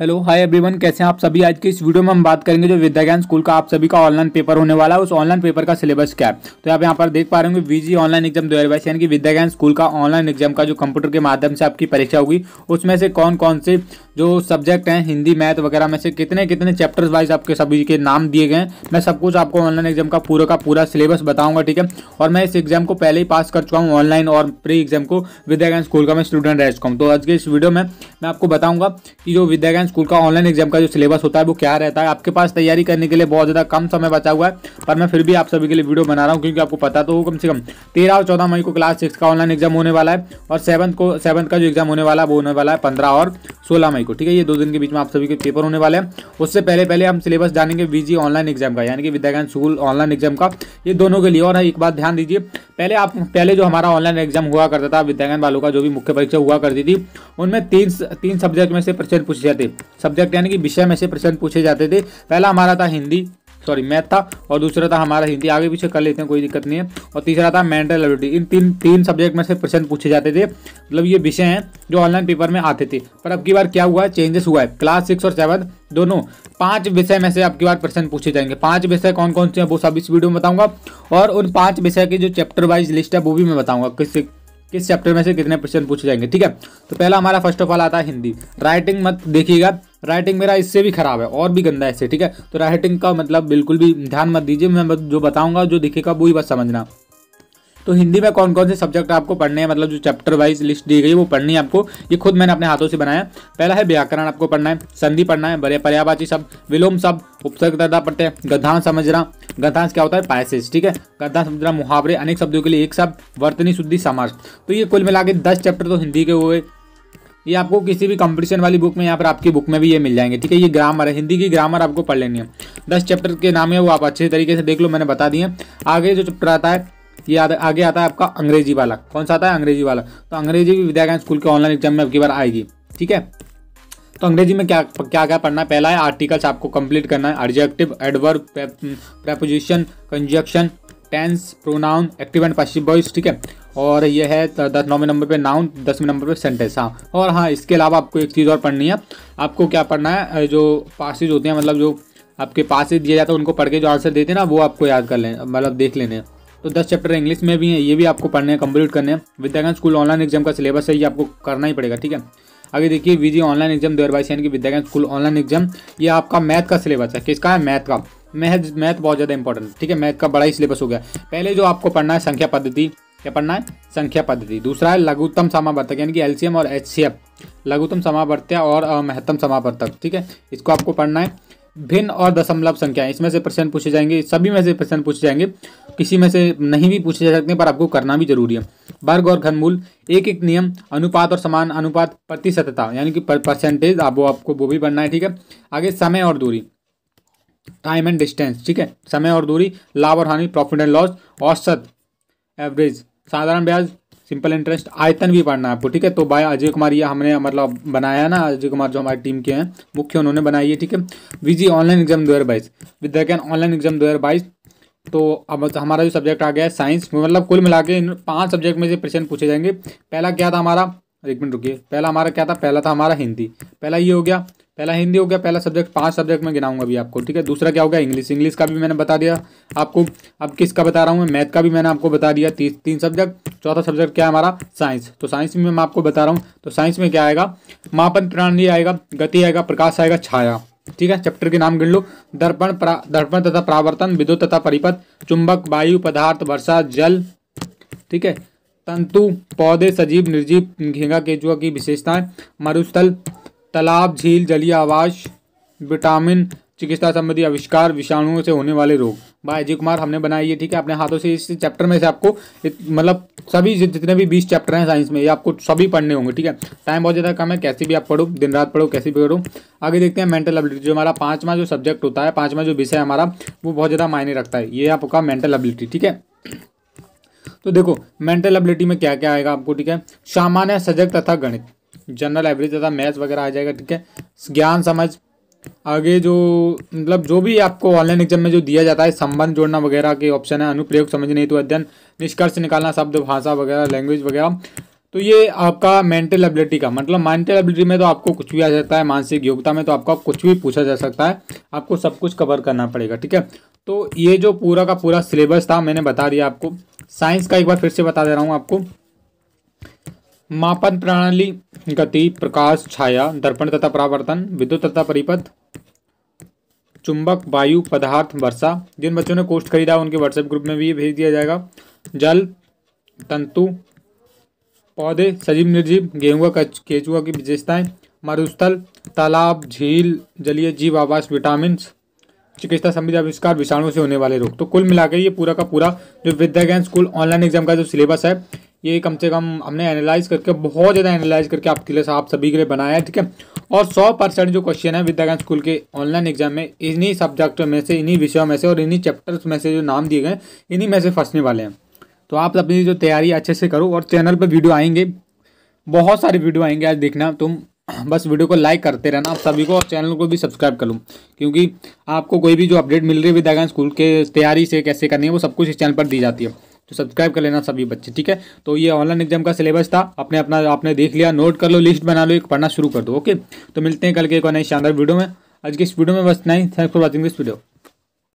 hello hi everyone कैसे हैं आप सभी आज के इस वीडियो में हम बात करेंगे जो विद्या स्कूल का आप सभी का ऑनलाइन पेपर होने वाला है उस ऑनलाइन पेपर का सिलेबस क्या है तो आप यहाँ पर देख पा रहे होंगे वीजी ऑनलाइन एग्जाम दो हज़ार यानी कि विद्या स्कूल का ऑनलाइन एग्जाम का जो कंप्यूटर के माध्यम से आपकी परीक्षा होगी उसमें से कौन कौन से जो सब्जेक्ट हैं हिंदी मैथ वगैरह में से कितने कितने चैप्टर्स वाइज आपके सभी के नाम दिए गए हैं मैं सब कुछ आपको ऑनलाइन एग्जाम का पूरा का पूरा सिलेबस बताऊंगा ठीक है और मैं इस एग्जाम को पहले ही पास कर चुका हूँ ऑनलाइन और प्री एग्जाम को विद्या स्कूल का मैं स्टूडेंट रह चुका हूँ तो आज के इस वीडियो में मैं आपको बताऊँगा कि जो विद्या स्कूल का ऑनलाइन एग्जाम का जो सिलेबस होता है वो क्या रहता है आपके पास तैयारी करने के लिए बहुत ज़्यादा कम समय बचा हुआ है पर मैं फिर भी आप सभी के लिए वीडियो बना रहा हूँ क्योंकि आपको पता तो कम से कम तेरह और चौदह मई को क्लास सिक्स का ऑनलाइन एग्जाम होने वाला है और सेवन्थ को सेवन्थ का जो एग्जाम होने वाला है वो होने वाला है पंद्रह और सोलह मई को ठीक है ये दो दिन के बीच में आप सभी के पेपर होने वाले हैं उससे पहले पहले हम सिलेबस जानेंगे वीजी ऑनलाइन एग्जाम का यानी कि विद्यागान स्कूल ऑनलाइन एग्जाम का ये दोनों के लिए और एक बात ध्यान दीजिए पहले आप पहले जो हमारा ऑनलाइन एग्जाम हुआ करता था विद्यागान वालों का जो भी मुख्य परीक्षा हुआ करती थी उनमें तीन तीन सब्जेक्ट में से प्रश्न पूछे जाते सब्जेक्ट यानी कि विषय में से प्रश्न पूछे जाते थे पहला हमारा था हिंदी सॉरी मैथ था और दूसरा था हमारा हिंदी आगे पीछे कर लेते हैं कोई दिक्कत नहीं है और तीसरा था मेंटल एबिलिटी इन तीन तीन सब्जेक्ट में से प्रश्न पूछे जाते थे मतलब ये विषय हैं जो ऑनलाइन पेपर में आते थे पर अब की बार क्या हुआ है चेंजेस हुआ है क्लास सिक्स और सेवन दोनों पांच विषय में से अब की बार प्रश्न पूछे जाएंगे पांच विषय कौन कौन से हैं वो सब इस वीडियो में बताऊंगा और उन पांच विषय की जो चैप्टर वाइज लिस्ट है वो भी मैं बताऊंगा किस किस चैप्टर में से कितने क्वेश्चन पूछे जाएंगे ठीक है तो पहला हमारा फर्स्ट ऑफ ऑल आता है हिंदी राइटिंग मत देखिएगा राइटिंग मेरा इससे भी खराब है और भी गंदा है इससे ठीक है तो राइटिंग का मतलब बिल्कुल भी ध्यान मत दीजिए मैं जो बताऊंगा जो दिखेगा वही बस समझना तो हिंदी में कौन कौन से सब्जेक्ट आपको पढ़ने हैं मतलब जो चैप्टर वाइज लिस्ट दी गई वो पढ़नी है आपको ये खुद मैंने अपने हाथों से बनाया पहला है व्याकरण आपको पढ़ना है संधि पढ़ना है बड़े पर्यावाची शब्द विलोम शब्द उपसर्ग दादा पढ़ते हैं गद्धांश समझना गद्धांश क्या होता है पैसेज ठीक है गद्धांश समझना मुहावरे अनेक शब्दों के लिए एक शब्द वर्तनी शुद्धि समाज तो ये कुल मिला के दस चैप्टर तो हिंदी के हुए ये आपको किसी भी कंपटीशन वाली बुक में यहाँ पर आपकी बुक में भी ये मिल जाएंगे ठीक है ये ग्रामर है हिंदी की ग्रामर आपको पढ़ लेनी है दस चैप्टर के नाम है वो आप अच्छे तरीके से देख लो मैंने बता दिए आगे जो चैप्टर आता है ये आगे आता है आपका अंग्रेजी वाला कौन सा आता है अंग्रेजी वाला तो अंग्रेजी भी विद्याकांत स्कूल के ऑनलाइन एग्जाम में अब की बार आएगी ठीक है तो अंग्रेजी में क्या क्या क्या पढ़ना है पहला है आर्टिकल्स आपको कंप्लीट करना है adjective adverb preposition conjunction tense pronoun active and passive voice ठीक है और यह है दस नौवें नंबर पे नाउन दसवें नंबर पे सेंटेंस हाँ और हाँ इसके अलावा आपको एक चीज़ और पढ़नी है आपको क्या पढ़ना है जो पासिस होते हैं मतलब जो आपके पासिस दिए जाते हैं उनको पढ़ के जो आंसर देते हैं ना वो आपको याद कर लें मतलब देख लेने तो दस चैप्टर इंग्लिश में भी हैं ये भी आपको पढ़ने हैं कंप्लीट करने हैं विद्यागंज स्कूल ऑनलाइन एग्जाम का सिलेबस है ये आपको करना ही पड़ेगा ठीक है आगे देखिए वीजी ऑनलाइन एग्जाम दो हज़ार यानी कि विद्यागंज स्कूल ऑनलाइन एग्जाम ये आपका मैथ का सिलेबस है किसका है मैथ का मैथ मैथ बहुत ज़्यादा इंपॉर्टेंट ठीक है मैथ का बड़ा ही सिलेबस हो गया पहले जो आपको पढ़ना है संख्या पद्धति क्या पढ़ना है संख्या पद्धति दूसरा है लघुत्तम समावर्तक यानी कि एलसीएम और एचसीएफ लघुत्तम समावर्त्य और महत्तम समावर्तक ठीक है इसको आपको पढ़ना है भिन्न और दशमलव संख्याएं इसमें से प्रश्न पूछे जाएंगे सभी में से प्रश्न पूछे जाएंगे किसी में से नहीं भी पूछे जा सकते पर आपको करना भी जरूरी है वर्ग और घनमूल एक एक नियम अनुपात और समान अनुपात प्रतिशतता यानी कि परसेंटेज आप वो आपको वो भी बनना है ठीक है आगे समय और दूरी टाइम एंड डिस्टेंस ठीक है समय और दूरी लाभ और हानि प्रॉफिट एंड लॉस औसत एवरेज साधारण ब्याज सिंपल इंटरेस्ट आयतन भी पढ़ना है आपको ठीक है तो बाय अजय कुमार ये हमने मतलब बनाया ना अजय कुमार जो हमारी टीम के हैं मुख्य उन्होंने बनाई है ठीक है वीजी ऑनलाइन एग्जाम दो हज़ार बाईस ऑनलाइन एग्जाम दो हज़ार बाईस तो अब हमारा जो सब्जेक्ट आ गया है साइंस मतलब कुल मिला के इन पाँच सब्जेक्ट में से प्रश्न पूछे जाएंगे पहला क्या था हमारा एक मिनट रुकिए पहला हमारा क्या था पहला था हमारा हिंदी पहला ये हो गया पहला हिंदी हो गया पहला सब्जेक्ट पांच सब्जेक्ट में गिनाऊंगा अभी आपको ठीक है दूसरा क्या होगा इंग्लिश इंग्लिश का भी मैंने बता दिया आपको अब किसका बता रहा हूँ मैं मैथ का भी मैंने आपको बता दिया ती, तीन सब्जेक्ट चौथा सब्जेक्ट क्या है हमारा साइंस तो साइंस में मैं आपको बता रहा हूँ तो साइंस में क्या आएगा मापन प्रणाली आएगा गति आएगा प्रकाश आएगा छाया ठीक है चैप्टर के नाम गिन लो दर्पण दर्पण तथा प्रावर्तन विद्युत तथा परिपथ चुंबक वायु पदार्थ वर्षा जल ठीक है तंतु पौधे सजीव निर्जीव घेगा केचुआ की विशेषताएं मरुस्थल तालाब झील जलीय आवास विटामिन चिकित्सा संबंधी आविष्कार विषाणुओं से होने वाले रोग भाई अजय कुमार हमने बनाई है ठीक है अपने हाथों से इस चैप्टर में से आपको मतलब सभी जितने भी बीस चैप्टर हैं साइंस में ये आपको सभी पढ़ने होंगे ठीक है टाइम बहुत ज़्यादा कम है कैसे भी आप पढ़ो दिन रात पढ़ो कैसे भी पढ़ो आगे देखते हैं मेंटल एबिलिटी जो हमारा पाँचवा जो सब्जेक्ट होता है पाँचवा जो विषय हमारा वो बहुत ज़्यादा मायने रखता है ये आपका मेंटल एबिलिटी ठीक है तो देखो मेंटल एबिलिटी में क्या क्या आएगा आपको ठीक है सामान्य सजग तथा गणित जनरल एवरेज तथा मैथ वगैरह आ जाएगा ठीक है ज्ञान समझ आगे जो मतलब जो भी आपको ऑनलाइन एग्जाम में जो दिया जाता है संबंध जोड़ना वगैरह के ऑप्शन है अनुप्रयोग समझने हेतु तो अध्ययन निष्कर्ष निकालना शब्द भाषा वगैरह लैंग्वेज वगैरह तो ये आपका मेंटल एबिलिटी का मतलब मेंटल एबिलिटी में तो आपको कुछ भी आ जाता है मानसिक योग्यता में तो आपका कुछ भी पूछा जा सकता है आपको सब कुछ कवर करना पड़ेगा ठीक है तो ये जो पूरा का पूरा सिलेबस था मैंने बता दिया आपको साइंस का एक बार फिर से बता दे रहा हूँ आपको मापन प्रणाली गति प्रकाश छाया दर्पण तथा परावर्तन विद्युत तथा परिपथ चुंबक वायु पदार्थ वर्षा जिन बच्चों ने कोष्ट खरीदा उनके व्हाट्सएप ग्रुप में भी भेज दिया जाएगा जल तंतु पौधे सजीव निर्जीव गेहूं का केचुआ की विशेषताएं मरुस्थल तालाब झील जलीय जीव आवास विटामिन चिकित्सा संबंधी आविष्कार विषाणु से होने वाले रोग तो कुल मिलाकर ये पूरा का पूरा जो विद्या ज्ञान स्कूल ऑनलाइन एग्जाम का जो सिलेबस है ये कम से कम हमने एनालाइज करके बहुत ज़्यादा एनालाइज करके आपके लिए आप सभी के लिए बनाया है ठीक है और 100 परसेंट जो क्वेश्चन है विद्यागंज स्कूल के ऑनलाइन एग्जाम में इन्हीं सब्जेक्ट में से इन्हीं विषयों में से और इन्हीं चैप्टर्स में से जो नाम दिए गए इन्हीं में से फंसने वाले हैं तो आप अपनी जो तैयारी अच्छे से करो और चैनल पर वीडियो आएंगे बहुत सारे वीडियो आएंगे आज देखना तुम बस वीडियो को लाइक करते रहना आप सभी को और चैनल को भी सब्सक्राइब कर लूँ क्योंकि आपको कोई भी जो अपडेट मिल रही है विद्यागंज स्कूल के तैयारी से कैसे करनी है वो सब कुछ इस चैनल पर दी जाती है तो सब्सक्राइब कर लेना सभी बच्चे ठीक है तो ये ऑनलाइन एग्जाम का सिलेबस था अपने अपना आपने देख लिया नोट कर लो लिस्ट बना लो एक पढ़ना शुरू कर दो ओके तो मिलते हैं कल के एक नई शानदार वीडियो में आज के इस वीडियो में बस नहीं thanks for watching this video